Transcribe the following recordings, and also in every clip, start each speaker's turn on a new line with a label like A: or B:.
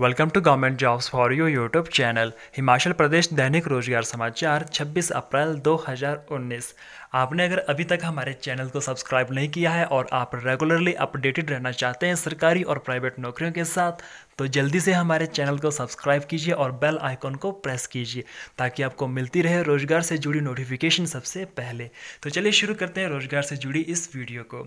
A: welcome to government jobs for you YouTube channel Himachal Pradesh दैनिक रोजगार समाचार 26 अप्रैल 2019 आपने अगर अभी तक हमारे चैनल को सब्सक्राइब नहीं किया है और आप रेगुलरली अपडेटेड रहना चाहते हैं सरकारी और प्राइवेट नौकरियों के साथ तो जल्दी से हमारे चैनल को सब्सक्राइब कीजिए और बेल आइकॉन को प्रेस कीजिए ताकि आपको मिलती रहे रोजगार से जुड़ी नोटिफिकेशन सबसे पहले तो चलिए शुरू करते हैं रोजगार से जुड़ी इस वीडियो को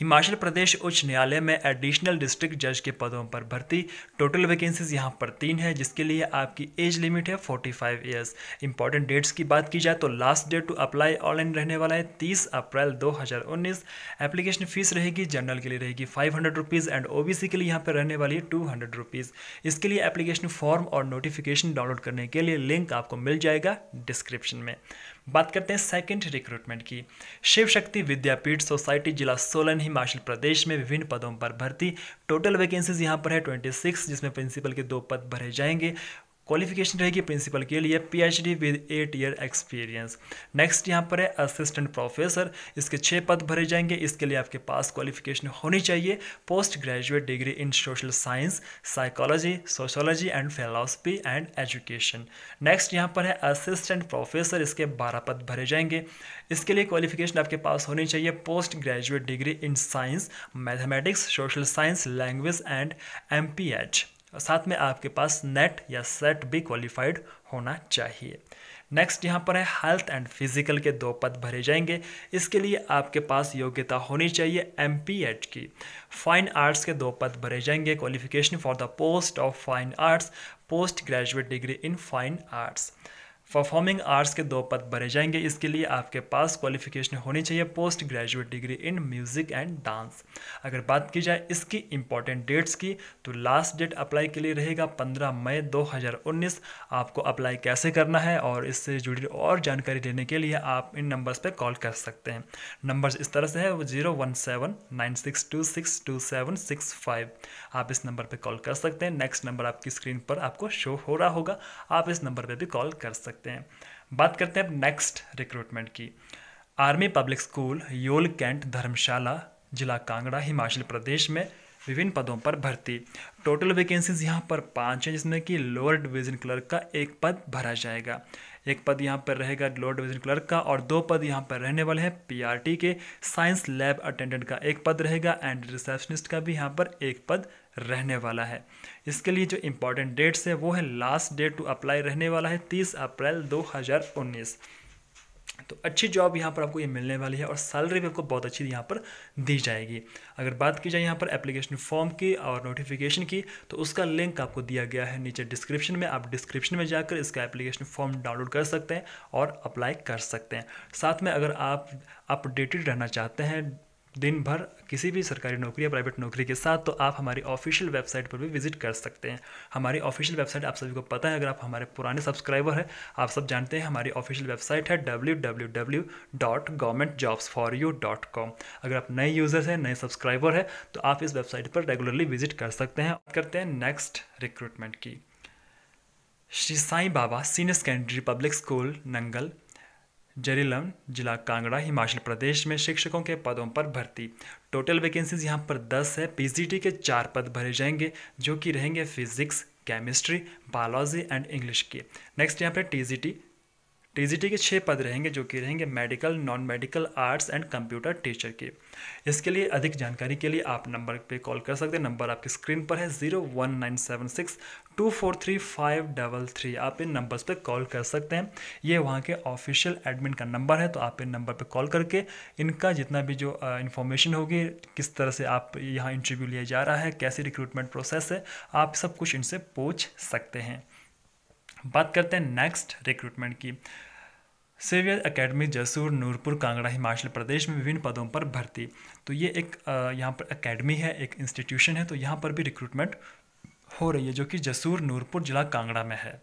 A: हिमाचल प्रदेश उच्च न्यायालय में एडिशनल डिस्ट्रिक्ट जज के पदों पर भर्ती टोटल वैकेंसीज यहाँ पर तीन है जिसके लिए आपकी एज लिमिट है 45 फाइव ईयर्स इंपॉर्टेंट डेट्स की बात की जाए तो last date to apply online रहने वाला है 30 अप्रैल 2019 एप्लीकेशन फीस रहेगी जनरल के लिए रहेगी फाइव हंड्रेड एंड ओ के लिए यहाँ पर रहने वाली है टू हंड्रेड इसके लिए एप्लीकेशन फॉर्म और नोटिफिकेशन डाउनलोड करने के लिए लिंक आपको मिल जाएगा डिस्क्रिप्शन में बात करते हैं सेकंड रिक्रूटमेंट की शिव शक्ति विद्यापीठ सोसाइटी जिला सोलन हिमाचल प्रदेश में विभिन्न पदों पर भर्ती टोटल वैकेंसीज यहां पर है 26 जिसमें प्रिंसिपल के दो पद भरे जाएंगे क्वालिफिकेशन रहेगी प्रिंसिपल के लिए PhD with eight year experience next यहाँ पर है असिस्टेंट प्रोफेसर इसके छः पद भरे जाएंगे इसके लिए आपके पास क्वालिफिकेशन होनी चाहिए post graduate degree in social science psychology sociology and philosophy and education next यहाँ पर है असिस्टेंट प्रोफेसर इसके बारह पद भरे जाएंगे इसके लिए क्वालिफिकेशन आपके पास होनी चाहिए post graduate degree in science mathematics social science language and M P साथ में आपके पास नेट या सेट भी क्वालिफाइड होना चाहिए नेक्स्ट यहाँ पर है हेल्थ एंड फिजिकल के दो पद भरे जाएंगे इसके लिए आपके पास योग्यता होनी चाहिए एम की फाइन आर्ट्स के दो पद भरे जाएंगे qualification for the post of fine arts post graduate degree in fine arts performing arts के दो पद भरे जाएंगे इसके लिए आपके पास क्वालिफिकेशन होनी चाहिए post graduate degree in music and dance अगर बात की जाए इसकी इंपॉर्टेंट डेट्स की तो लास्ट डेट अप्लाई के लिए रहेगा 15 मई 2019 आपको अप्लाई कैसे करना है और इससे जुड़ी और जानकारी लेने के लिए आप इन नंबर्स पर कॉल कर सकते हैं नंबर्स इस तरह से है वो zero one seven nine six two six two seven six five आप इस नंबर पर कॉल कर सकते हैं नेक्स्ट नंबर आपकी स्क्रीन पर आपको शो हो रहा होगा आप इस नंबर पर भी कॉल कर सकते हैं सकते हैं बात करते हैं अब नेक्स्ट रिक्रूटमेंट की Army Public School Yol cantt Dharamshala जिला कांगड़ा हिमाचल प्रदेश में विभिन्न पदों पर भर्ती टोटल वैकेंसीज यहाँ पर पाँच हैं जिसमें कि लोअर डिवीज़न क्लर्क का एक पद भरा जाएगा एक पद यहाँ पर रहेगा लोअर डिवीज़न क्लर्क का और दो पद यहाँ पर रहने वाले हैं पीआरटी के साइंस लैब अटेंडेंट का एक पद रहेगा एंड रिसेप्शनिस्ट का भी यहाँ पर एक पद रहने वाला है इसके लिए जो इम्पोर्टेंट डेट्स है वो है लास्ट डेट टू अप्लाई रहने वाला है तीस अप्रैल दो हज़ार उन्नीस तो अच्छी जॉब यहाँ पर आपको ये मिलने वाली है और सैलरी भी आपको बहुत अच्छी यहाँ पर दी जाएगी अगर बात की जाए यहाँ पर एप्लीकेशन फॉर्म की और नोटिफिकेशन की तो उसका लिंक आपको दिया गया है नीचे डिस्क्रिप्शन में आप डिस्क्रिप्शन में जाकर इसका एप्लीकेशन फॉर्म डाउनलोड कर सकते हैं और अप्लाई कर सकते हैं साथ में अगर आप अपडेटेड रहना चाहते हैं दिन भर किसी भी सरकारी नौकरी या प्राइवेट नौकरी के साथ तो आप हमारी ऑफिशियल वेबसाइट पर भी विजिट कर सकते हैं हमारी ऑफिशियल वेबसाइट आप सभी को पता है अगर आप हमारे पुराने सब्सक्राइबर हैं आप सब जानते हैं हमारी ऑफिशियल वेबसाइट है W W W dot government jobs for you dot com अगर आप नए यूजर्स हैं नए सब्सक्राइबर हैं तो आप इस वेबसाइट पर रेगुलरली विजिट कर सकते हैं करते हैं नेक्स्ट रिक्रूटमेंट की Shri Sai Baba senior secondary public school Nangal Jarilam जिला कांगड़ा हिमाचल प्रदेश में शिक्षकों के पदों पर भर्ती टोटल वैकेंसीज यहाँ पर 10 है पीजीटी के चार पद भरे जाएंगे जो कि रहेंगे physics chemistry biology and English के नेक्स्ट यहाँ पर टीजीटी टीजीटी के छः पद रहेंगे जो कि रहेंगे medical non medical arts and computer teacher के इसके लिए अधिक जानकारी के लिए आप नंबर पे कॉल कर सकते हैं नंबर आपकी स्क्रीन पर है zero one nine seven six two four three five double three आप इन नंबर्स पे कॉल कर सकते हैं ये वहाँ के ऑफिशियल एडमिन का नंबर है तो आप इन नंबर पे कॉल करके इनका जितना भी जो इन्फॉर्मेशन होगी किस तरह से आप यहाँ इंटरव्यू लिया जा रहा है कैसे रिक्रूटमेंट प्रोसेस है आप सब कुछ इनसे पूछ सकते हैं बात करते हैं नेक्स्ट रिक्रूटमेंट की सेवियर एकेडमी जसूर नूरपुर कांगड़ा हिमाचल प्रदेश में विभिन्न पदों पर भर्ती तो ये एक यहाँ पर एकेडमी है एक इंस्टीट्यूशन है तो यहाँ पर भी रिक्रूटमेंट हो रही है जो कि जसूर नूरपुर जिला कांगड़ा में है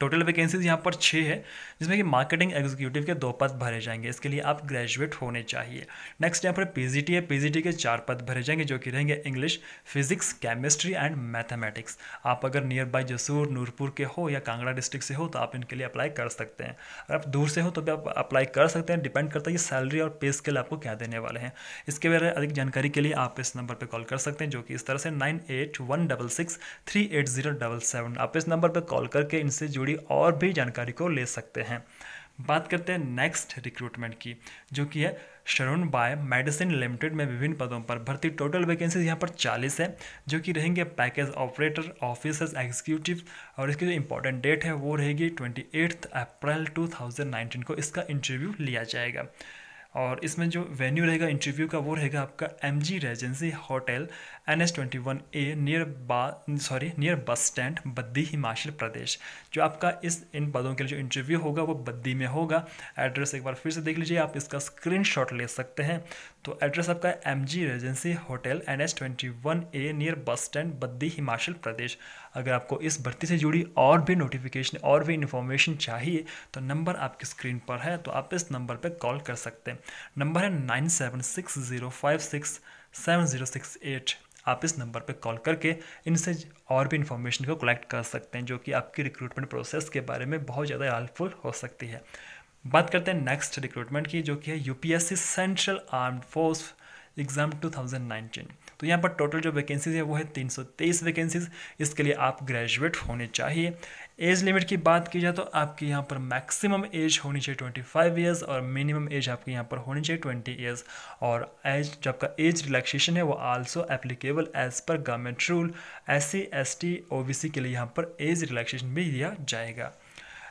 A: टोटल वैकेंसीज यहाँ पर छः है जिसमें कि मार्केटिंग एग्जीक्यूटिव के दो पद भरे जाएंगे इसके लिए आप ग्रेजुएट होने चाहिए नेक्स्ट यहाँ पर पीजीटी है पीजीटी के चार पद भरे जाएंगे जो कि रहेंगे English physics chemistry and mathematics आप अगर नियर बाई जसूर नूरपुर के हो या कांगड़ा डिस्ट्रिक्ट से हो तो आप इनके लिए अप्लाई कर सकते हैं अगर आप दूर से हो तो भी आप अप्लाई कर सकते हैं डिपेंड करता है कि सैलरी और पे स्केल आपको क्या देने वाले हैं इसके बारे में अधिक जानकारी के लिए आप इस नंबर पर कॉल कर सकते हैं जो कि इस तरह से nine eight one double six three eight zero double seven आप इस नंबर पर कॉल करके इनसे से जुड़ी और भी जानकारी को ले सकते हैं बात करते हैं नेक्स्ट रिक्रूटमेंट की जो कि है शरुण बाय मेडिसिन लिमिटेड में विभिन्न पदों पर भर्ती टोटल वैकेंसीज यहाँ पर 40 है जो कि रहेंगे पैकेज ऑपरेटर ऑफिसर्स एग्जीक्यूटिव और इसकी जो इंपॉर्टेंट डेट है वो रहेगी ट्वेंटी अप्रैल 2019 को इसका इंटरव्यू लिया जाएगा और इसमें जो वेन्यू रहेगा इंटरव्यू का वो रहेगा आपका M G Regency Hotel N S twenty one A near बा sorry near bus stand Baddi Himachal Pradesh जो आपका इस इन पदों के लिए जो इंटरव्यू होगा वो बद्दी में होगा एड्रेस एक बार फिर से देख लीजिए आप इसका स्क्रीन ले सकते हैं तो एड्रेस आपका M G Regency Hotel N S twenty one A near bus stand Baddi Himachal Pradesh अगर आपको इस भर्ती से जुड़ी और भी नोटिफिकेशन और भी इन्फॉर्मेशन चाहिए तो नंबर आपकी स्क्रीन पर है तो आप इस नंबर पर कॉल कर सकते हैं नंबर है nine seven six zero five six seven zero six eight आप इस नंबर पर कॉल करके इनसे और भी इन्फॉर्मेशन को कलेक्ट कर सकते हैं जो कि आपकी रिक्रूटमेंट प्रोसेस के बारे में बहुत ज़्यादा हेल्पफुल हो सकती है बात करते हैं नेक्स्ट रिक्रूटमेंट की जो कि है UPSC central arm force exam 2019 तो यहाँ पर टोटल जो वैकेंसीज है वो है 323 वैकेंसीज इसके लिए आप ग्रेजुएट होने चाहिए एज लिमिट की बात की जाए तो आपके यहाँ पर मैक्सिमम एज होनी चाहिए 25 ईयर्स और मिनिमम एज आपके यहाँ पर होनी चाहिए 20 ईयर्स और एज जो आपका एज रिलैक्सेशन है वो आल्सो एप्लीकेबल एज पर government rule S C S T O C के लिए यहाँ पर एज रिलैक्सेशन भी दिया जाएगा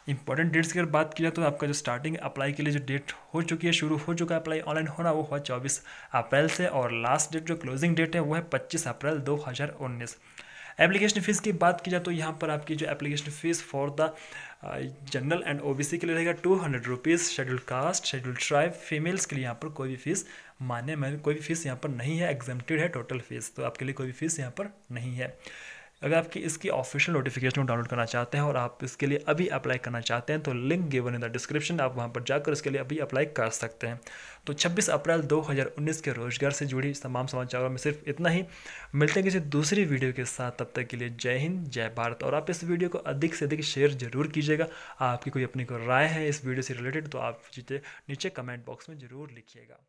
A: इंपॉर्टेंट डेट्स की अगर बात की जाए तो आपका जो स्टार्टिंग अप्लाई के लिए जो डेट हो चुकी है शुरू हो चुका है अप्लाई ऑनलाइन होना वो हुआ चौबीस अप्रैल से और लास्ट डेट जो क्लोजिंग डेट है वो है पच्चीस अप्रैल दो हज़ार उन्नीस एप्लीकेशन फ़ीस की बात की जाए तो यहाँ पर आपकी जो application fees for the general and OBC के लिए रहेगा two hundred rupees schedule caste schedule tribe females के लिए यहाँ पर कोई भी फीस मान्य में कोई भी फीस यहाँ पर नहीं है एग्जेम्प्टेड है टोटल फीस तो आपके लिए कोई भी फीस यहाँ पर नहीं है अगर आपकी इसकी ऑफिशियल नोटिफिकेशन डाउनलोड करना चाहते हैं और आप इसके लिए अभी अप्लाई करना चाहते हैं तो link given in the description आप वहाँ पर जाकर इसके लिए अभी अप्लाई कर सकते हैं तो 26 अप्रैल 2019 के रोजगार से जुड़ी तमाम समाचारों में सिर्फ इतना ही मिलते हैं किसी दूसरी वीडियो के साथ तब तक के लिए जय हिंद जय भारत और आप इस वीडियो को अधिक से अधिक शेयर जरूर कीजिएगा आपकी कोई अपनी को राय है इस वीडियो से रिलेटेड तो आप नीचे कमेंट बॉक्स में ज़रूर लिखिएगा